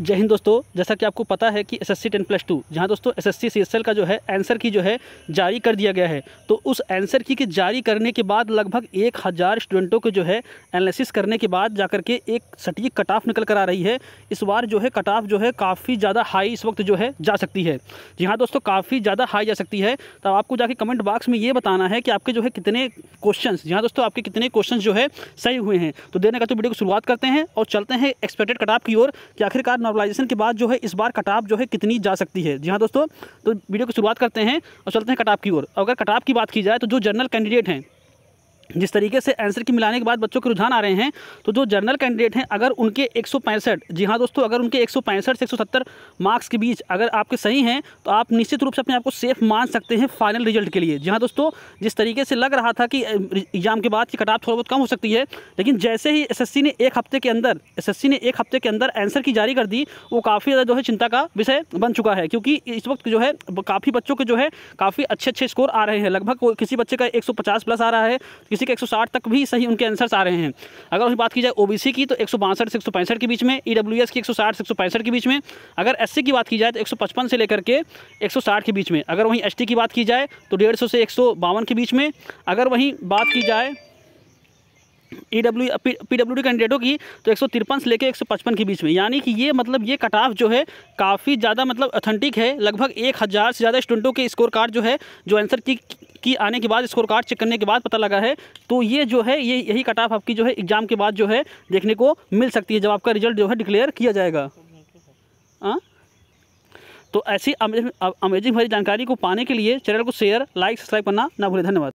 जय हिंद दोस्तों जैसा कि आपको पता है कि S S C ten plus two जहाँ दोस्तों S S C C S L का जो है आंसर की जो है जारी कर दिया गया है तो उस आंसर की के जारी करने के बाद लगभग एक हज़ार स्टूडेंटों को जो है एनालिसिस करने के बाद जाकर के एक सटीक कट ऑफ निकल कर आ रही है इस बार जो है कट ऑफ जो है काफ़ी ज़्यादा हाई इस वक्त जो है जा सकती है जी हाँ दोस्तों काफ़ी ज़्यादा हाई जा सकती है तो आपको जाके कमेंट बॉक्स में ये बताना है कि आपके जो है कितने क्वेश्चन जी हाँ दोस्तों आपके कितने क्वेश्चन जो है सही हुए हैं तो देने का तो वीडियो को शुरुआत करते हैं और चलते हैं एक्सपेक्टेड कट ऑफ की ओर कि आखिरकार नॉर्मलाइजेशन के बाद जो है इस बार कटाप जो है कितनी जा सकती है जी हाँ दोस्तों तो वीडियो की शुरुआत करते हैं और चलते हैं कटाप की ओर अगर कटाप की बात की जाए तो जो जनरल कैंडिडेट हैं जिस तरीके से आंसर की मिलाने के बाद बच्चों के रुझान आ रहे हैं तो जो जनरल कैंडिडेट हैं अगर उनके एक जी हाँ दोस्तों अगर उनके एक से एक मार्क्स के बीच अगर आपके सही हैं तो आप निश्चित रूप से अपने आप को सेफ मान सकते हैं फाइनल रिजल्ट के लिए जी हाँ दोस्तों जिस तरीके से लग रहा था कि एग्ज़ाम के बाद की कटाप थोड़ा बहुत कम हो सकती है लेकिन जैसे ही एस ने एक हफ्ते के अंदर एस ने एक हफ्ते के अंदर आंसर की जारी कर दी वो काफ़ी ज़्यादा जो है चिंता का विषय बन चुका है क्योंकि इस वक्त जो है काफ़ी बच्चों के जो है काफ़ी अच्छे अच्छे स्कोर आ रहे हैं लगभग किसी बच्चे का एक प्लस आ रहा है किसी के 160 तक भी सही उनके आंसर्स आ रहे हैं अगर उसकी बात की जाए ओबीसी की तो एक सौ से एक के बीच में ई की एक सौ साठ के बीच में अगर एस की बात की जाए तो एक से लेकर के एक के बीच में अगर वहीं एस की बात की जाए तो डेढ़ से एक के बीच में अगर वहीं बात की जाए E W P W D कैंडिडेटों की तो एक से लेकर एक के बीच में यानी कि ये मतलब ये कट ऑफ जो है काफ़ी ज़्यादा मतलब अथेंटिक है लगभग एक हज़ार से ज़्यादा स्टूडेंटों के स्कोर कार्ड जो है जो आंसर की की आने के बाद स्कोर कार्ड चेक करने के बाद पता लगा है तो ये जो है ये यही कट ऑफ आपकी जो है एग्ज़ाम के बाद जो है देखने को मिल सकती है जब आपका रिजल्ट जो है डिक्लेयर किया जाएगा हाँ तो ऐसी अमेजिंग भरी जानकारी को पाने के लिए चैनल को शेयर लाइक सब्सक्राइब करना ना भूलें धन्यवाद